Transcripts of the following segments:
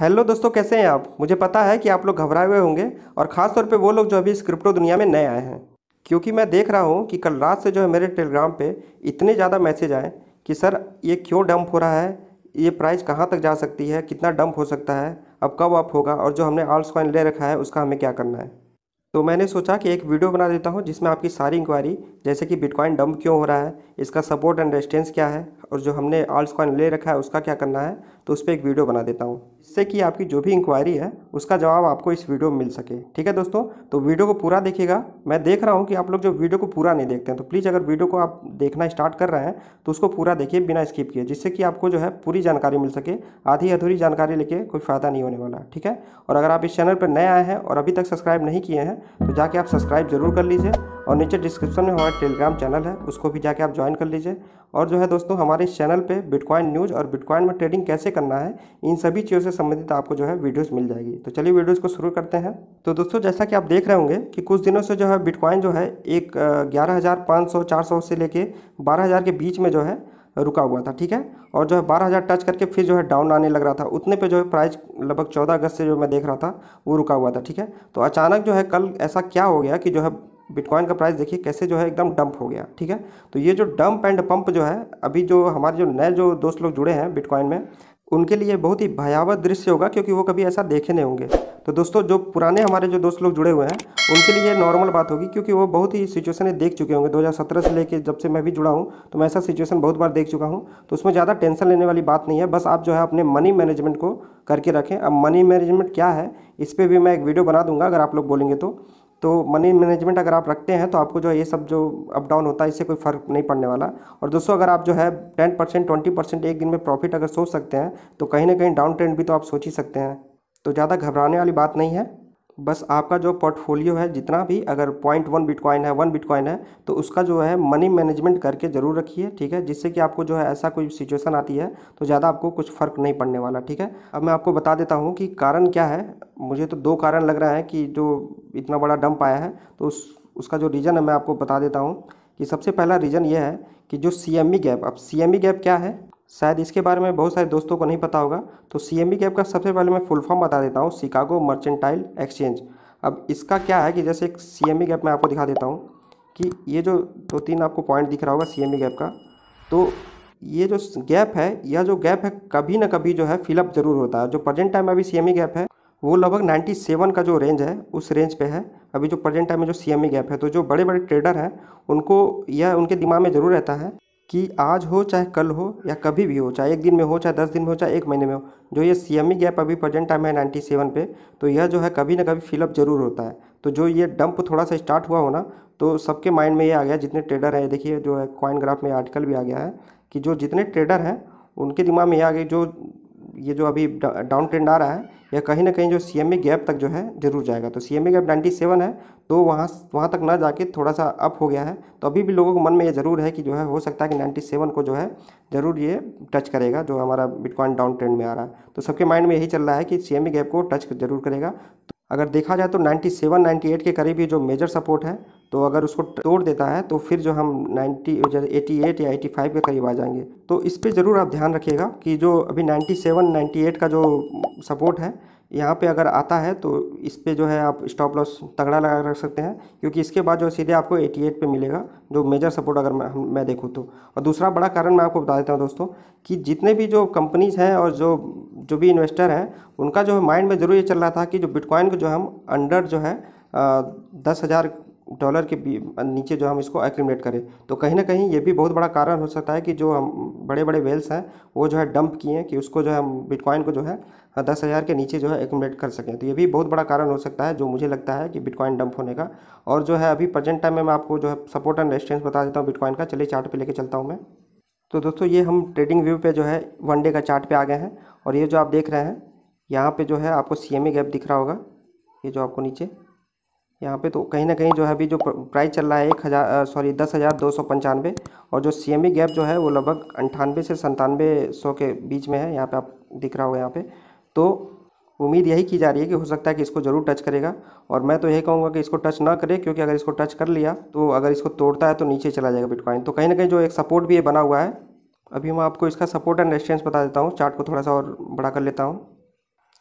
hello दोस्तों कैसे हैं आप मुझे पता है कि आप लोग घबराए हुए होंगे और ख़ासतौर पे वो लोग जो अभी इस क्रिप्टो दुनिया में नए आए हैं क्योंकि मैं देख रहा हूँ कि कल रात से जो है मेरे टेलीग्राम पे इतने ज़्यादा मैसेज आए कि सर ये क्यों डंप हो रहा है ये प्राइस कहाँ तक जा सकती है कितना डंप हो सकता है अब कब अप होगा और जो हमने आल्स कॉइन ले रखा है उसका हमें क्या करना है तो मैंने सोचा कि एक वीडियो बना देता हूँ जिसमें आपकी सारी इंक्वायरी जैसे कि बिटकॉइन डंप क्यों हो रहा है इसका सपोर्ट एंड रेजिस्टेंस क्या है और जो हमने आल्स कॉइन ले रखा है उसका क्या करना है तो उस पर एक वीडियो बना देता हूँ इससे कि आपकी जो भी इंक्वायरी है उसका जवाब आपको इस वीडियो में मिल सके ठीक है दोस्तों तो वीडियो को पूरा देखिएगा मैं देख रहा हूँ कि आप लोग जो वीडियो को पूरा नहीं देखते हैं तो प्लीज़ अगर वीडियो को आप देखना स्टार्ट कर रहे हैं तो उसको पूरा देखिए बिना स्किप किए जिससे कि आपको जो है पूरी जानकारी मिल सके आधी अधूरी जानकारी लेके कोई फ़ायदा नहीं होने वाला ठीक है और अगर आप इस चैनल पर नए आए हैं और अभी तक सब्सक्राइब नहीं किए हैं तो जाके आप सब्सक्राइब जरूर कर लीजिए और नीचे डिस्क्रिप्शन में हमारा टेलीग्राम चैनल है उसको भी जाके आप ज्वाइन कर लीजिए और जो है दोस्तों हमारे इस चैनल पे बिटकॉइन न्यूज़ और बिटकॉइन में ट्रेडिंग कैसे करना है इन सभी चीज़ों से संबंधित आपको जो है वीडियोस मिल जाएगी तो चलिए वीडियोस को शुरू करते हैं तो दोस्तों जैसा कि आप देख रहे होंगे कि कुछ दिनों से जो है बिटकॉइन जो है एक ग्यारह हज़ार पाँच सौ चार सौ से लेके बारह हज़ार के बीच में जो है रुका हुआ था ठीक है और जो है बारह हज़ार टच करके फिर जो है डाउन आने लग रहा था उतने पे जो है प्राइस लगभग चौदह अगस्त से जो मैं देख रहा था वो रुका हुआ था ठीक है तो अचानक जो है कल ऐसा क्या हो गया कि जो है बिटकॉइन का प्राइस देखिए कैसे जो है एकदम डंप हो गया ठीक है तो ये जो डंप एंड पंप जो है अभी जो हमारे जो नए जो दोस्त लोग जुड़े हैं बिटकॉइन में उनके लिए बहुत ही भयावह दृश्य होगा क्योंकि वो कभी ऐसा देखे नहीं होंगे तो दोस्तों जो पुराने हमारे जो दोस्त लोग जुड़े हुए हैं उनके लिए नॉर्मल बात होगी क्योंकि वो बहुत ही सिचुएशन देख चुके होंगे 2017 से लेके जब से मैं भी जुड़ा हूँ तो मैं ऐसा सिचुएशन बहुत बार देख चुका हूँ तो उसमें ज़्यादा टेंशन लेने वाली बात नहीं है बस आप जो है अपने मनी मैनेजमेंट को करके रखें अब मनी मैनेजमेंट क्या है इस पर भी मैं एक वीडियो बना दूंगा अगर आप लोग बोलेंगे तो तो मनी मैनेजमेंट अगर आप रखते हैं तो आपको जो है ये सब जो अप डाउन होता है इससे कोई फ़र्क नहीं पड़ने वाला और दोस्तों अगर आप जो है टेन परसेंट ट्वेंटी परसेंट एक दिन में प्रॉफिट अगर सोच सकते हैं तो कहीं ना कहीं डाउन ट्रेंड भी तो आप सोच ही सकते हैं तो ज़्यादा घबराने वाली बात नहीं है बस आपका जो पोर्टफोलियो है जितना भी अगर पॉइंट वन बिटकॉइन है वन बिटकॉइन है तो उसका जो है मनी मैनेजमेंट करके ज़रूर रखिए ठीक है जिससे कि आपको जो है ऐसा कोई सिचुएशन आती है तो ज़्यादा आपको कुछ फ़र्क नहीं पड़ने वाला ठीक है अब मैं आपको बता देता हूँ कि कारण क्या है मुझे तो दो कारण लग रहा है कि जो इतना बड़ा डंप आया है तो उस उसका जो रीज़न है मैं आपको बता देता हूँ कि सबसे पहला रीज़न ये है कि जो सी गैप e अब सी गैप e क्या है शायद इसके बारे में बहुत सारे दोस्तों को नहीं पता होगा तो सी एम बी कैप का सबसे पहले मैं फुल फॉर्म बता देता हूँ शिकागो मर्चेंटाइल एक्सचेंज अब इसका क्या है कि जैसे एक सी एम बी कैप मैं आपको दिखा देता हूँ कि ये जो दो तीन आपको पॉइंट दिख रहा होगा सी एम बी गैप का तो ये जो गैप है यह जो गैप है कभी ना कभी जो है फिलअप जरूर होता है जो प्रेजेंट टाइम में अभी सी एम ई गैप है वो लगभग 97 का जो रेंज है उस रेंज पे है अभी जो प्रेजेंट टाइम में जो सी एम ई गैप है तो जो बड़े बड़े ट्रेडर हैं उनको यह उनके दिमाग में ज़रूर रहता है कि आज हो चाहे कल हो या कभी भी हो चाहे एक दिन में हो चाहे दस दिन में हो चाहे एक महीने में हो जो ये सी एम ई गैप अभी प्रेजेंट टाइम है नाइन्टी सेवन पे तो यह जो है कभी ना कभी फिलअप जरूर होता है तो जो ये डंप थोड़ा सा स्टार्ट हुआ हो ना तो सबके माइंड में ये आ गया जितने ट्रेडर हैं देखिए जो है कॉइन ग्राफ में आर्टिकल भी आ गया है कि जो जितने ट्रेडर हैं उनके दिमाग में ये आ गया जो ये जो अभी डाउन ट्रेंड आ रहा है या कहीं ना कहीं जो सी एम गैप तक जो है जरूर जाएगा तो C M gap ninety seven है तो वहाँ वहाँ तक ना जाके थोड़ा सा अप हो गया है तो अभी भी लोगों के मन में ये ज़रूर है कि जो है हो सकता है कि नाइन्टी सेवन को जो है ज़रूर ये टच करेगा जो हमारा बिटकॉइन डाउन ट्रेंड में आ रहा है तो सबके माइंड में यही चल रहा है कि सी एम गैप को टच जरूर करेगा तो अगर देखा जाए तो नाइन्टी सेवन के करीब ही जो मेजर सपोर्ट है तो अगर उसको तोड़ देता है तो फिर जो हम 90 88 या 85 के करीब आ जाएंगे तो इस पर ज़रूर आप ध्यान रखिएगा कि जो अभी 97 98 का जो सपोर्ट है यहाँ पे अगर आता है तो इस पर जो है आप स्टॉप लॉस तगड़ा लगा रख सकते हैं क्योंकि इसके बाद जो सीधे आपको 88 पे मिलेगा जो मेजर सपोर्ट अगर मैं मैं देखूँ तो और दूसरा बड़ा कारण मैं आपको बता देता हूँ दोस्तों कि जितने भी जो कंपनीज़ हैं और जो जो भी इन्वेस्टर हैं उनका जो है माइंड में ज़रूर ये चल रहा था कि जो बिटकॉइन को जो हम अंडर जो है दस हज़ार डॉलर के नीचे जो हम इसको एक्यूमलेट करें तो कहीं ना कहीं ये भी बहुत बड़ा कारण हो सकता है कि जो हम बड़े बड़े वेल्स हैं वो जो है डंप किए कि उसको जो है हम बिटकॉइन को जो है हाँ, दस हज़ार के नीचे जो है एक्यूमलेट कर सकें तो ये भी बहुत बड़ा कारण हो सकता है जो मुझे लगता है कि बिटकॉइन डंप होने का और जो है अभी प्रेजेंट टाइम में मैं आपको जो है सपोर्ट एंड रेस्टेंस बता देता हूँ बिटकॉइन का चलिए चार्ट पे लेके चलता हूँ मैं तो दोस्तों ये हम ट्रेडिंग व्यू पे जो है वन डे का चार्ट पे आ गए हैं और ये जो आप देख रहे हैं यहाँ पर जो है आपको सी गैप दिख रहा होगा ये जो आपको नीचे यहाँ पे तो कहीं ना कहीं जो है अभी जो प्राइस चल रहा है एक हज़ार सॉरी दस हज़ार दो सौ पंचानवे और जो सी गैप e जो है वो लगभग अंठानवे से संतानवे सौ के बीच में है यहाँ पे आप दिख रहा होगा यहाँ पे तो उम्मीद यही की जा रही है कि हो सकता है कि इसको ज़रूर टच करेगा और मैं तो यही कहूँगा कि इसको टच ना करे क्योंकि अगर इसको टच कर लिया तो अगर इसको तोड़ता है तो नीचे चला जाएगा बिटकॉइन तो कहीं ना कहीं जो एक सपोर्ट भी ये बना हुआ है अभी मैं आपको इसका सपोर्ट एंड रेस्टेंस बता देता हूँ चार्ट को थोड़ा सा और बड़ा कर लेता हूँ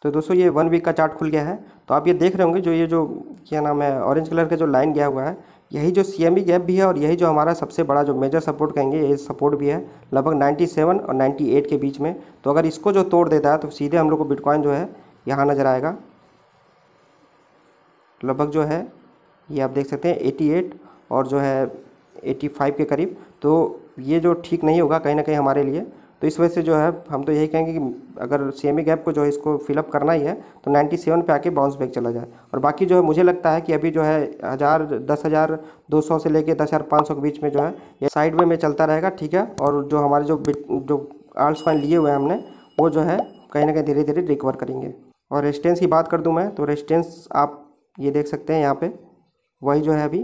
तो दोस्तों ये वन वीक का चार्ट खुल गया है तो आप ये देख रहे होंगे जो ये जो क्या नाम है ऑरेंज कलर का जो लाइन गया हुआ है यही जो सी एम गैप भी है और यही जो हमारा सबसे बड़ा जो मेजर सपोर्ट कहेंगे ये सपोर्ट भी है लगभग 97 और 98 के बीच में तो अगर इसको जो तोड़ देता है तो सीधे हम लोग को बिटकॉइन जो है यहाँ नज़र आएगा लगभग जो है ये आप देख सकते हैं 88 और जो है 85 के करीब तो ये जो ठीक नहीं होगा कहीं ना कहीं हमारे लिए तो इस वजह से जो है हम तो यही कहेंगे कि अगर सी गैप को जो है इसको फिलअप करना ही है तो 97 पे आके बाउंस बैक चला जाए और बाकी जो है मुझे लगता है कि अभी जो है हज़ार दस हज़ार दो सौ से लेके दस हज़ार पाँच सौ के बीच में जो है ये साइड में चलता रहेगा ठीक है और जो हमारे जो जो आर्ट्स फाइन लिए हुए हैं हमने वो जो है कहीं ना कहीं धीरे धीरे रिकवर करेंगे और रेस्टेंस की बात कर दूँ मैं तो रेस्टेंस आप ये देख सकते हैं यहाँ पर वही जो है अभी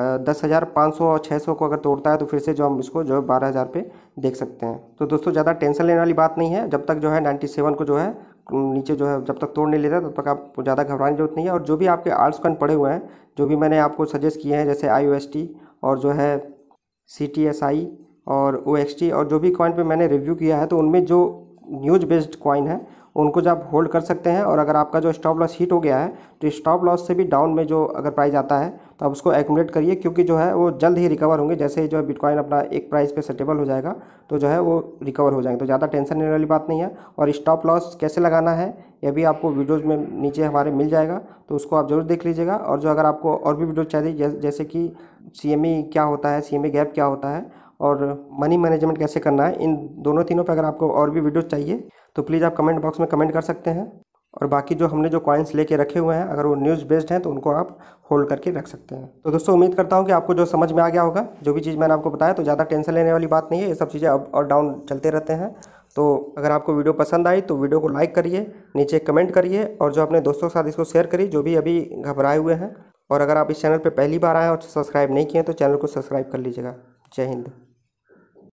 दस हज़ार पाँच सौ और छः सौ को अगर तोड़ता है तो फिर से जो हम इसको जो है बारह हज़ार पे देख सकते हैं तो दोस्तों ज़्यादा टेंशन लेने वाली बात नहीं है जब तक जो है नाइन्टी सेवन को जो है नीचे जो है जब तक तोड़ नहीं लेता तब तो तक आप ज़्यादा घबराने की जरूरत नहीं है और जो भी आपके आर्ट्स कॉइन पड़े हुए हैं जो भी मैंने आपको सजेस्ट किए हैं जैसे आई और जो है सी टी एस आई और ओ एक्स टी और जो भी कॉइन पर मैंने रिव्यू किया है तो उनमें जो न्यूज बेस्ड कॉइन है उनको जो आप होल्ड कर सकते हैं और अगर आपका जो स्टॉप लॉस हिट हो गया है तो स्टॉप लॉस से भी डाउन में जो अगर प्राइस आता है तो आप उसको एकोमोडेट करिए क्योंकि जो है वो जल्द ही रिकवर होंगे जैसे ही जो है बिटकॉइन अपना एक प्राइस पे सेटेबल हो जाएगा तो जो है वो रिकवर हो जाएंगे तो ज़्यादा टेंशन लेने वाली बात नहीं है और स्टॉप लॉस कैसे लगाना है यह भी आपको वीडियोज़ में नीचे हमारे मिल जाएगा तो उसको आप ज़रूर देख लीजिएगा और जो अगर आपको और भी वीडियो चाहिए जैसे कि सी क्या होता है सी गैप क्या होता है और मनी मैनेजमेंट कैसे करना है इन दोनों तीनों पर अगर आपको और भी वीडियो चाहिए तो प्लीज़ आप कमेंट बॉक्स में कमेंट कर सकते हैं और बाकी जो हमने जो कॉइन्स लेके रखे हुए हैं अगर वो न्यूज़ बेस्ड हैं तो उनको आप होल्ड करके रख सकते हैं तो दोस्तों उम्मीद करता हूँ कि आपको जो समझ में आ गया होगा जो भी चीज़ मैंने आपको बताया तो ज़्यादा टेंशन लेने वाली बात नहीं है ये सब चीज़ें अप और डाउन चलते रहते हैं तो अगर आपको वीडियो पसंद आई तो वीडियो को लाइक करिए नीचे कमेंट करिए और जो अपने दोस्तों के साथ इसको शेयर करिए जो भी अभी घबराए हुए हैं और अगर आप इस चैनल पर पहली बार आए और सब्सक्राइब नहीं किए तो चैनल को सब्सक्राइब कर लीजिएगा जय हिंद